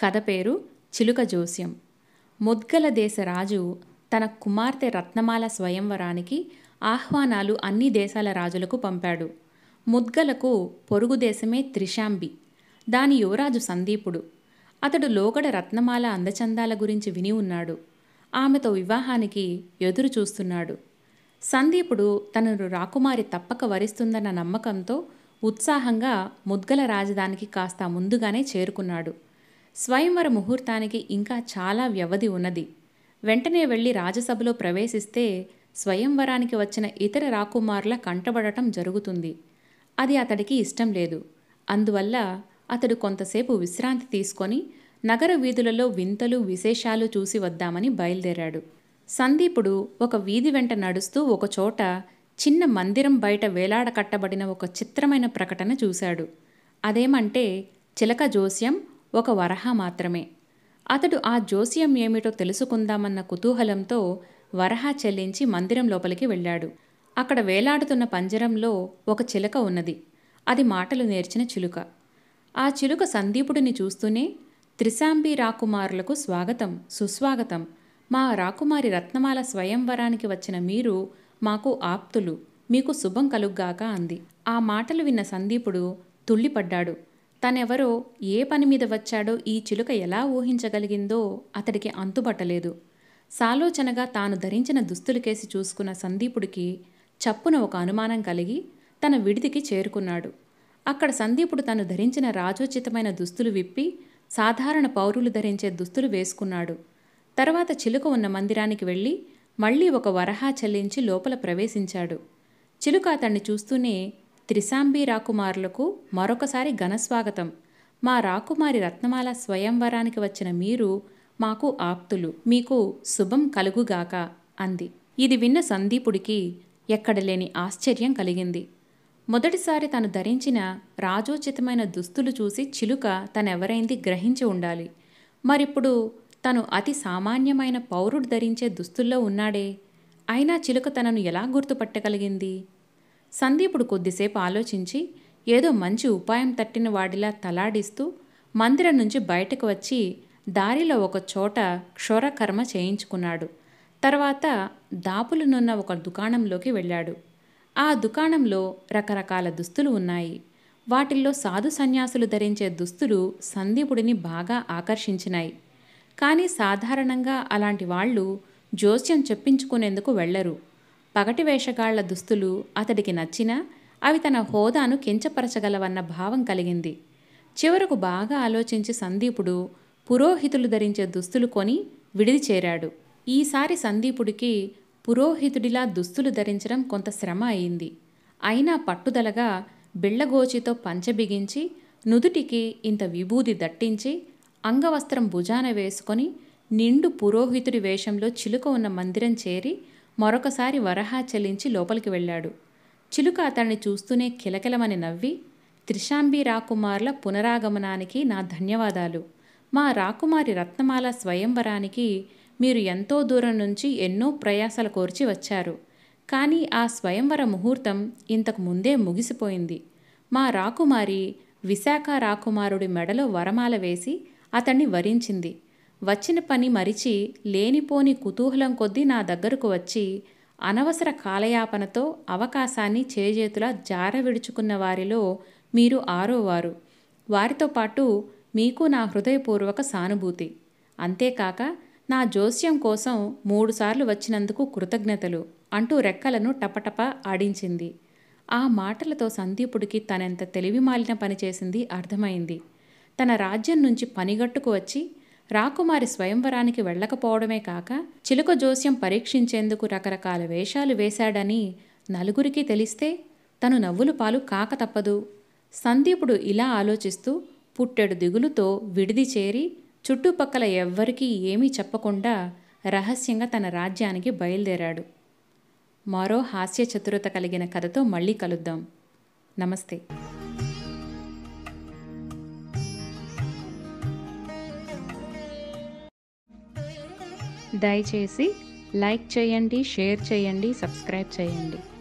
కథ పేరు చిలుక జోస్యం ముద్గల దేశ రాజు తన కుమార్తె రత్నమాల స్వయంవరానికి ఆహ్వానాలు అన్ని దేశాల రాజులకు పంపాడు ముద్గలకు పొరుగు దేశమే త్రిశాంబి దాని యువరాజు సందీపుడు అతడు లోగడ రత్నమాల అందచందాల గురించి విని ఉన్నాడు ఆమెతో వివాహానికి ఎదురు చూస్తున్నాడు సందీపుడు తనను రాకుమారి తప్పక వరిస్తుందన్న నమ్మకంతో ఉత్సాహంగా ముద్గల రాజధానికి కాస్త ముందుగానే చేరుకున్నాడు స్వయంవర ముహూర్తానికి ఇంకా చాలా వ్యవధి ఉన్నది వెంటనే వెళ్ళి రాజసభలో ప్రవేశిస్తే స్వయంవరానికి వచ్చిన ఇతర రాకుమారుల కంటబడటం జరుగుతుంది అది అతడికి ఇష్టం లేదు అందువల్ల అతడు కొంతసేపు విశ్రాంతి తీసుకొని నగర వీధులలో వింతలు విశేషాలు చూసి వద్దామని బయలుదేరాడు సందీపుడు ఒక వీధి వెంట నడుస్తూ ఒకచోట చిన్న మందిరం బయట వేలాడ కట్టబడిన ఒక చిత్రమైన ప్రకటన చూశాడు అదేమంటే చిలక జోస్యం ఒక వరహ మాత్రమే అతడు ఆ జోస్యం ఏమిటో తెలుసుకుందామన్న కుతూహలంతో వరహ చెల్లించి మందిరం లోపలికి వెళ్ళాడు అక్కడ వేలాడుతున్న పంజరంలో ఒక చిలక ఉన్నది అది మాటలు నేర్చిన చిలుక ఆ చిలుక సందీపుడిని చూస్తూనే త్రిశాంబి రాకుమారులకు స్వాగతం సుస్వాగతం మా రాకుమారి రత్నమాల స్వయంవరానికి వచ్చిన మీరు మాకు ఆప్తులు మీకు శుభం కలుగ్గాక అంది ఆ మాటలు విన్న సందీపుడు తుళ్ళిపడ్డాడు తనెవరో ఏ పని మీద వచ్చాడో ఈ చిలుక ఎలా ఊహించగలిగిందో అతడికి అంతుబట్టలేదు సాలోచనగా తాను ధరించిన దుస్తులకేసి చూసుకున్న సందీపుడికి చప్పున ఒక అనుమానం కలిగి తన విడిదికి చేరుకున్నాడు అక్కడ సందీపుడు తను ధరించిన రాజోచితమైన దుస్తులు విప్పి సాధారణ పౌరులు ధరించే దుస్తులు వేసుకున్నాడు తర్వాత చిలుక ఉన్న మందిరానికి వెళ్ళి మళ్ళీ ఒక వరహా చెల్లించి లోపల ప్రవేశించాడు చిలుక అతన్ని చూస్తూనే త్రిశాంబి రాకుమారులకు మరొకసారి ఘనస్వాగతం మా రాకుమారి రత్నమాల స్వయంవరానికి వచ్చిన మీరు మాకు ఆప్తులు మీకు శుభం కలుగుగాక అంది ఇది విన్న సందీపుడికి ఎక్కడలేని ఆశ్చర్యం కలిగింది మొదటిసారి తను ధరించిన రాజోచితమైన దుస్తులు చూసి చిలుక తనెవరైంది గ్రహించి ఉండాలి మరిప్పుడు తను అతి సామాన్యమైన పౌరుడు ధరించే దుస్తుల్లో ఉన్నాడే అయినా చిలుక తనను ఎలా గుర్తుపట్టగలిగింది సందీపుడు కొద్దిసేపు ఆలోచించి ఏదో మంచి ఉపాయం తట్టిన వాడిలా తలాడిస్తూ మందిరం నుంచి బయటకు వచ్చి దారిలో ఒక చోట క్షోరకర్మ చేయించుకున్నాడు తర్వాత దాపులనున్న ఒక దుకాణంలోకి వెళ్ళాడు ఆ దుకాణంలో రకరకాల దుస్తులు ఉన్నాయి వాటిల్లో సాధు సన్యాసులు ధరించే దుస్తులు సందీపుడిని బాగా ఆకర్షించినాయి కానీ సాధారణంగా అలాంటి వాళ్ళు జోస్యం చెప్పించుకునేందుకు వెళ్లరు పగటి వేషగాళ్ల దుస్తులు అతడికి నచ్చినా అవి తన హోదాను కించపరచగలవన్న భావం కలిగింది చివరకు బాగా ఆలోచించి సందీపుడు పురోహితులు ధరించే దుస్తులు కొని విడిది చేరాడు ఈసారి సందీపుడికి పురోహితుడిలా దుస్తులు ధరించడం కొంత శ్రమ అయింది అయినా పట్టుదలగా బిళ్ళగోచితో పంచబిగించి నుదుటికి ఇంత విభూది దట్టించి అంగవస్త్రం భుజాన వేసుకొని నిండు పురోహితుడి వేషంలో చిలుక ఉన్న మందిరం చేరి మరొకసారి వరహా చెల్లించి లోపలికి వెళ్ళాడు చిలుక అతన్ని చూస్తూనే కిలకిలమని నవ్వి త్రిశాంబి రాకుమార్ల పునరాగమనానికి నా ధన్యవాదాలు మా రాకుమారి రత్నమాల స్వయంవరానికి మీరు ఎంతో దూరం నుంచి ఎన్నో ప్రయాసలు కోర్చి వచ్చారు కానీ ఆ స్వయంవర ముహూర్తం ఇంతకు ముందే ముగిసిపోయింది మా రాకుమారి విశాఖ రాకుమారుడి మెడలో వరమాల వేసి అతన్ని వరించింది వచ్చిన పని మరిచి లేనిపోని కుతూహలం కొద్దీ నా దగ్గరకు వచ్చి అనవసర కాలయాపనతో అవకాశాన్ని చేజేతులా జార విడుచుకున్న వారిలో మీరు ఆరోవారు వారితో పాటు మీకు నా హృదయపూర్వక సానుభూతి అంతేకాక నా జోస్యం కోసం మూడుసార్లు వచ్చినందుకు కృతజ్ఞతలు అంటూ రెక్కలను టపటప ఆడించింది ఆ మాటలతో సందీపుడికి తనెంత తెలివిమాలిన పనిచేసింది అర్థమైంది తన రాజ్యం నుంచి పనిగట్టుకు వచ్చి రాకుమారి స్వయంవరానికి వెళ్ళకపోవడమే కాక చిలుక జోస్యం పరీక్షించేందుకు రకరకాల వేషాలు వేశాడని నలుగురికి తెలిస్తే తను నవ్వులు పాలు కాక తప్పదు సందీపుడు ఇలా ఆలోచిస్తూ పుట్టెడు దిగులుతో విడిది చేరి చుట్టుపక్కల ఎవ్వరికీ ఏమీ చెప్పకుండా రహస్యంగా తన రాజ్యానికి బయలుదేరాడు మరో హాస్య చతురత కలిగిన కథతో మళ్ళీ కలుద్దాం నమస్తే దయచేసి లైక్ చేయండి షేర్ చేయండి సబ్స్క్రైబ్ చేయండి